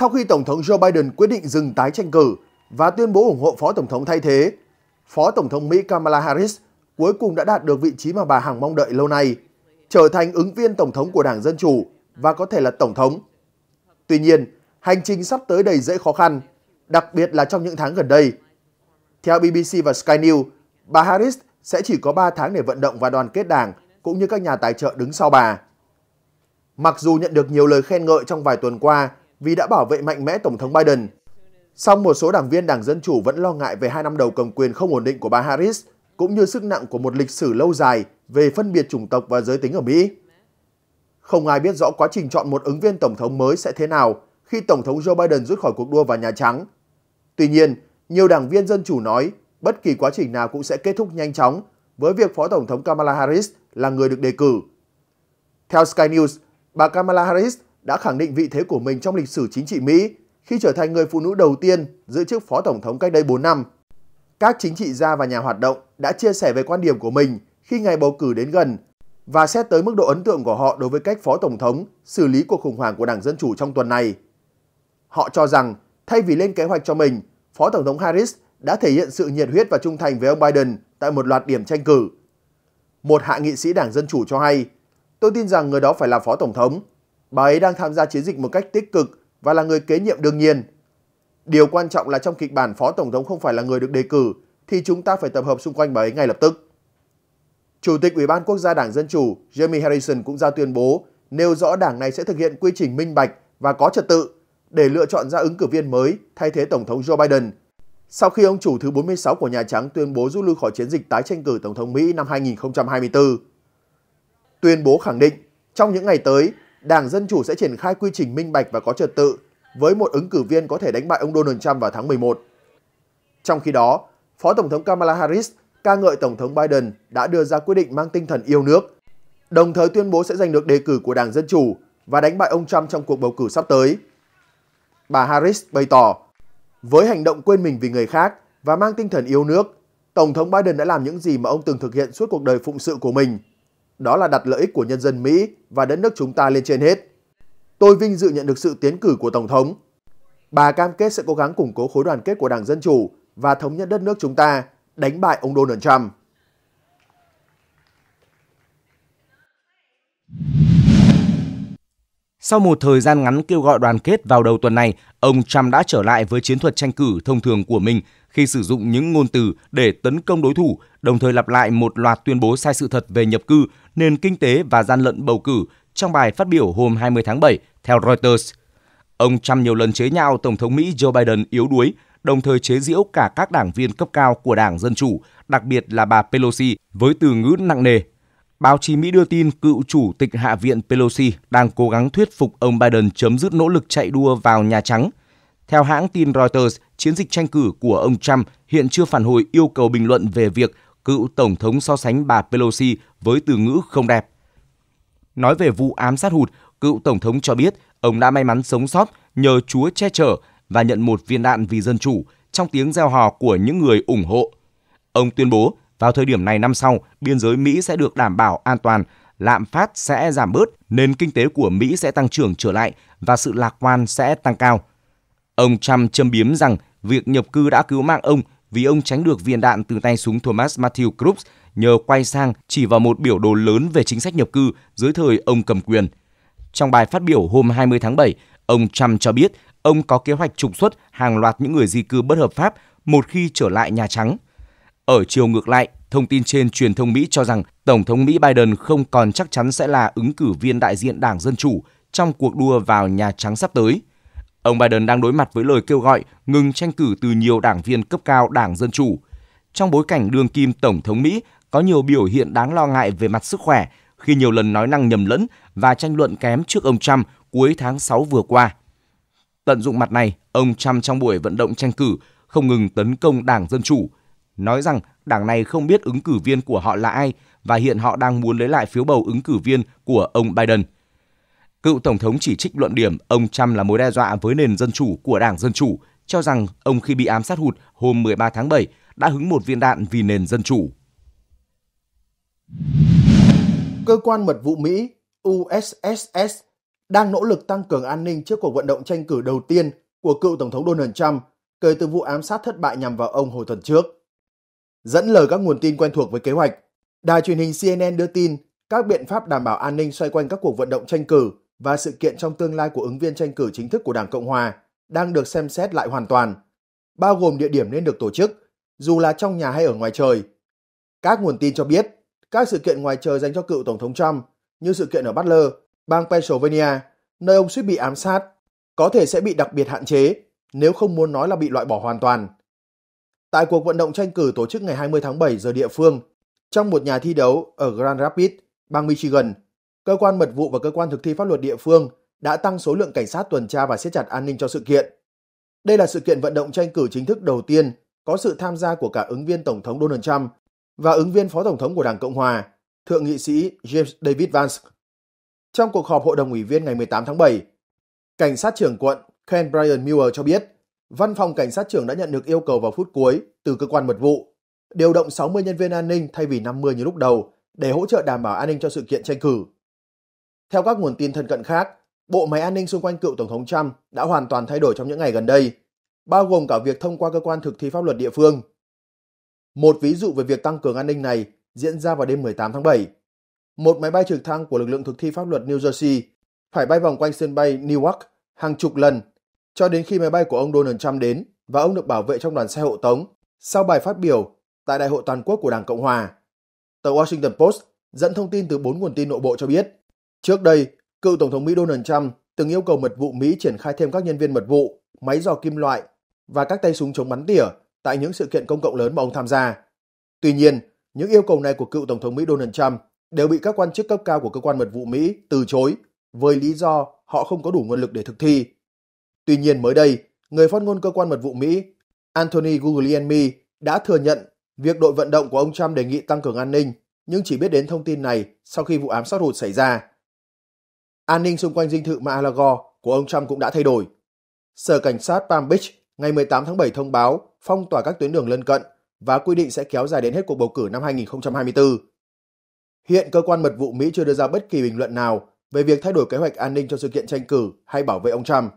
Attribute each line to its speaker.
Speaker 1: Sau khi Tổng thống Joe Biden quyết định dừng tái tranh cử và tuyên bố ủng hộ Phó Tổng thống thay thế, Phó Tổng thống Mỹ Kamala Harris cuối cùng đã đạt được vị trí mà bà Hằng mong đợi lâu nay, trở thành ứng viên Tổng thống của Đảng Dân Chủ và có thể là Tổng thống. Tuy nhiên, hành trình sắp tới đầy dễ khó khăn, đặc biệt là trong những tháng gần đây. Theo BBC và Sky News, bà Harris sẽ chỉ có 3 tháng để vận động và đoàn kết đảng cũng như các nhà tài trợ đứng sau bà. Mặc dù nhận được nhiều lời khen ngợi trong vài tuần qua vì đã bảo vệ mạnh mẽ Tổng thống Biden. Song một số đảng viên Đảng Dân Chủ vẫn lo ngại về hai năm đầu cầm quyền không ổn định của bà Harris, cũng như sức nặng của một lịch sử lâu dài về phân biệt chủng tộc và giới tính ở Mỹ. Không ai biết rõ quá trình chọn một ứng viên Tổng thống mới sẽ thế nào khi Tổng thống Joe Biden rút khỏi cuộc đua vào Nhà Trắng. Tuy nhiên, nhiều đảng viên Dân Chủ nói bất kỳ quá trình nào cũng sẽ kết thúc nhanh chóng với việc Phó Tổng thống Kamala Harris là người được đề cử. Theo Sky News, bà Kamala Harris đã khẳng định vị thế của mình trong lịch sử chính trị Mỹ khi trở thành người phụ nữ đầu tiên giữ chức phó tổng thống cách đây 4 năm. Các chính trị gia và nhà hoạt động đã chia sẻ về quan điểm của mình khi ngày bầu cử đến gần và xét tới mức độ ấn tượng của họ đối với cách phó tổng thống xử lý cuộc khủng hoảng của Đảng Dân Chủ trong tuần này. Họ cho rằng thay vì lên kế hoạch cho mình, phó tổng thống Harris đã thể hiện sự nhiệt huyết và trung thành với ông Biden tại một loạt điểm tranh cử. Một hạ nghị sĩ Đảng Dân Chủ cho hay, tôi tin rằng người đó phải là phó tổng thống Bà ấy đang tham gia chiến dịch một cách tích cực và là người kế nhiệm đương nhiên. Điều quan trọng là trong kịch bản Phó Tổng thống không phải là người được đề cử, thì chúng ta phải tập hợp xung quanh bà ấy ngay lập tức. Chủ tịch Ủy ban Quốc gia Đảng Dân Chủ Jeremy Harrison cũng ra tuyên bố nêu rõ đảng này sẽ thực hiện quy trình minh bạch và có trật tự để lựa chọn ra ứng cử viên mới thay thế Tổng thống Joe Biden sau khi ông chủ thứ 46 của Nhà Trắng tuyên bố rút lui khỏi chiến dịch tái tranh cử Tổng thống Mỹ năm 2024. Tuyên bố khẳng định, trong những ngày tới, Đảng Dân Chủ sẽ triển khai quy trình minh bạch và có trật tự với một ứng cử viên có thể đánh bại ông Donald Trump vào tháng 11. Trong khi đó, Phó Tổng thống Kamala Harris ca ngợi Tổng thống Biden đã đưa ra quyết định mang tinh thần yêu nước, đồng thời tuyên bố sẽ giành được đề cử của Đảng Dân Chủ và đánh bại ông Trump trong cuộc bầu cử sắp tới. Bà Harris bày tỏ, với hành động quên mình vì người khác và mang tinh thần yêu nước, Tổng thống Biden đã làm những gì mà ông từng thực hiện suốt cuộc đời phụng sự của mình – đó là đặt lợi ích của nhân dân Mỹ và đất nước chúng ta lên trên hết. Tôi vinh dự nhận được sự tiến cử của Tổng thống. Bà cam kết sẽ cố gắng củng cố khối đoàn kết của Đảng Dân Chủ và thống nhất đất nước chúng ta, đánh bại ông Donald Trump.
Speaker 2: Sau một thời gian ngắn kêu gọi đoàn kết vào đầu tuần này, ông Trump đã trở lại với chiến thuật tranh cử thông thường của mình khi sử dụng những ngôn từ để tấn công đối thủ, đồng thời lặp lại một loạt tuyên bố sai sự thật về nhập cư, nền kinh tế và gian lận bầu cử trong bài phát biểu hôm 20 tháng 7 theo Reuters. Ông Trump nhiều lần chế nhạo Tổng thống Mỹ Joe Biden yếu đuối, đồng thời chế giễu cả các đảng viên cấp cao của Đảng Dân Chủ, đặc biệt là bà Pelosi, với từ ngữ nặng nề. Báo chí Mỹ đưa tin cựu chủ tịch Hạ viện Pelosi đang cố gắng thuyết phục ông Biden chấm dứt nỗ lực chạy đua vào Nhà Trắng. Theo hãng tin Reuters, chiến dịch tranh cử của ông Trump hiện chưa phản hồi yêu cầu bình luận về việc cựu Tổng thống so sánh bà Pelosi với từ ngữ không đẹp. Nói về vụ ám sát hụt, cựu Tổng thống cho biết ông đã may mắn sống sót nhờ Chúa che chở và nhận một viên đạn vì dân chủ trong tiếng reo hò của những người ủng hộ. Ông tuyên bố vào thời điểm này năm sau, biên giới Mỹ sẽ được đảm bảo an toàn, lạm phát sẽ giảm bớt, nền kinh tế của Mỹ sẽ tăng trưởng trở lại và sự lạc quan sẽ tăng cao. Ông Trump châm biếm rằng việc nhập cư đã cứu mạng ông vì ông tránh được viên đạn từ tay súng Thomas Matthew Crooks nhờ quay sang chỉ vào một biểu đồ lớn về chính sách nhập cư dưới thời ông cầm quyền. Trong bài phát biểu hôm 20 tháng 7, ông Trump cho biết ông có kế hoạch trục xuất hàng loạt những người di cư bất hợp pháp một khi trở lại Nhà Trắng. Ở chiều ngược lại, thông tin trên truyền thông Mỹ cho rằng Tổng thống Mỹ Biden không còn chắc chắn sẽ là ứng cử viên đại diện Đảng Dân Chủ trong cuộc đua vào Nhà Trắng sắp tới – Ông Biden đang đối mặt với lời kêu gọi ngừng tranh cử từ nhiều đảng viên cấp cao Đảng Dân Chủ. Trong bối cảnh đương kim Tổng thống Mỹ có nhiều biểu hiện đáng lo ngại về mặt sức khỏe khi nhiều lần nói năng nhầm lẫn và tranh luận kém trước ông Trump cuối tháng 6 vừa qua. Tận dụng mặt này, ông Trump trong buổi vận động tranh cử không ngừng tấn công Đảng Dân Chủ, nói rằng đảng này không biết ứng cử viên của họ là ai và hiện họ đang muốn lấy lại phiếu bầu ứng cử viên của ông Biden – Cựu Tổng thống chỉ trích luận điểm ông Trump là mối đe dọa với nền dân chủ của Đảng Dân Chủ, cho rằng ông khi bị ám sát hụt hôm 13 tháng 7 đã hứng một viên đạn vì nền dân chủ.
Speaker 1: Cơ quan mật vụ Mỹ USSS đang nỗ lực tăng cường an ninh trước cuộc vận động tranh cử đầu tiên của cựu Tổng thống Donald Trump kể từ vụ ám sát thất bại nhằm vào ông hồi tuần trước. Dẫn lời các nguồn tin quen thuộc với kế hoạch, đài truyền hình CNN đưa tin các biện pháp đảm bảo an ninh xoay quanh các cuộc vận động tranh cử và sự kiện trong tương lai của ứng viên tranh cử chính thức của Đảng Cộng Hòa đang được xem xét lại hoàn toàn, bao gồm địa điểm nên được tổ chức, dù là trong nhà hay ở ngoài trời. Các nguồn tin cho biết, các sự kiện ngoài trời dành cho cựu Tổng thống Trump như sự kiện ở Butler, bang Pennsylvania, nơi ông suýt bị ám sát, có thể sẽ bị đặc biệt hạn chế nếu không muốn nói là bị loại bỏ hoàn toàn. Tại cuộc vận động tranh cử tổ chức ngày 20 tháng 7 giờ địa phương, trong một nhà thi đấu ở Grand Rapids, bang Michigan, cơ quan mật vụ và cơ quan thực thi pháp luật địa phương đã tăng số lượng cảnh sát tuần tra và siết chặt an ninh cho sự kiện. Đây là sự kiện vận động tranh cử chính thức đầu tiên có sự tham gia của cả ứng viên Tổng thống Donald Trump và ứng viên Phó Tổng thống của Đảng Cộng Hòa, Thượng nghị sĩ James David Vance. Trong cuộc họp Hội đồng ủy viên ngày 18 tháng 7, Cảnh sát trưởng quận Ken Brian Mueller cho biết văn phòng cảnh sát trưởng đã nhận được yêu cầu vào phút cuối từ cơ quan mật vụ điều động 60 nhân viên an ninh thay vì 50 như lúc đầu để hỗ trợ đảm bảo an ninh cho sự kiện tranh cử. Theo các nguồn tin thân cận khác, bộ máy an ninh xung quanh cựu Tổng thống Trump đã hoàn toàn thay đổi trong những ngày gần đây, bao gồm cả việc thông qua cơ quan thực thi pháp luật địa phương. Một ví dụ về việc tăng cường an ninh này diễn ra vào đêm 18 tháng 7. Một máy bay trực thăng của lực lượng thực thi pháp luật New Jersey phải bay vòng quanh sân bay Newark hàng chục lần cho đến khi máy bay của ông Donald Trump đến và ông được bảo vệ trong đoàn xe hộ tống sau bài phát biểu tại Đại hội toàn quốc của Đảng Cộng hòa. Tờ Washington Post dẫn thông tin từ bốn nguồn tin nội bộ cho biết Trước đây, cựu Tổng thống Mỹ Donald Trump từng yêu cầu mật vụ Mỹ triển khai thêm các nhân viên mật vụ, máy dò kim loại và các tay súng chống bắn tỉa tại những sự kiện công cộng lớn mà ông tham gia. Tuy nhiên, những yêu cầu này của cựu Tổng thống Mỹ Donald Trump đều bị các quan chức cấp cao của cơ quan mật vụ Mỹ từ chối với lý do họ không có đủ nguồn lực để thực thi. Tuy nhiên mới đây, người phát ngôn cơ quan mật vụ Mỹ Anthony Guglielmi đã thừa nhận việc đội vận động của ông Trump đề nghị tăng cường an ninh, nhưng chỉ biết đến thông tin này sau khi vụ ám sát hụt xảy ra. An ninh xung quanh dinh thự mar của ông Trump cũng đã thay đổi. Sở Cảnh sát Palm Beach ngày 18 tháng 7 thông báo phong tỏa các tuyến đường lân cận và quy định sẽ kéo dài đến hết cuộc bầu cử năm 2024. Hiện cơ quan mật vụ Mỹ chưa đưa ra bất kỳ bình luận nào về việc thay đổi kế hoạch an ninh cho sự kiện tranh cử hay bảo vệ ông Trump.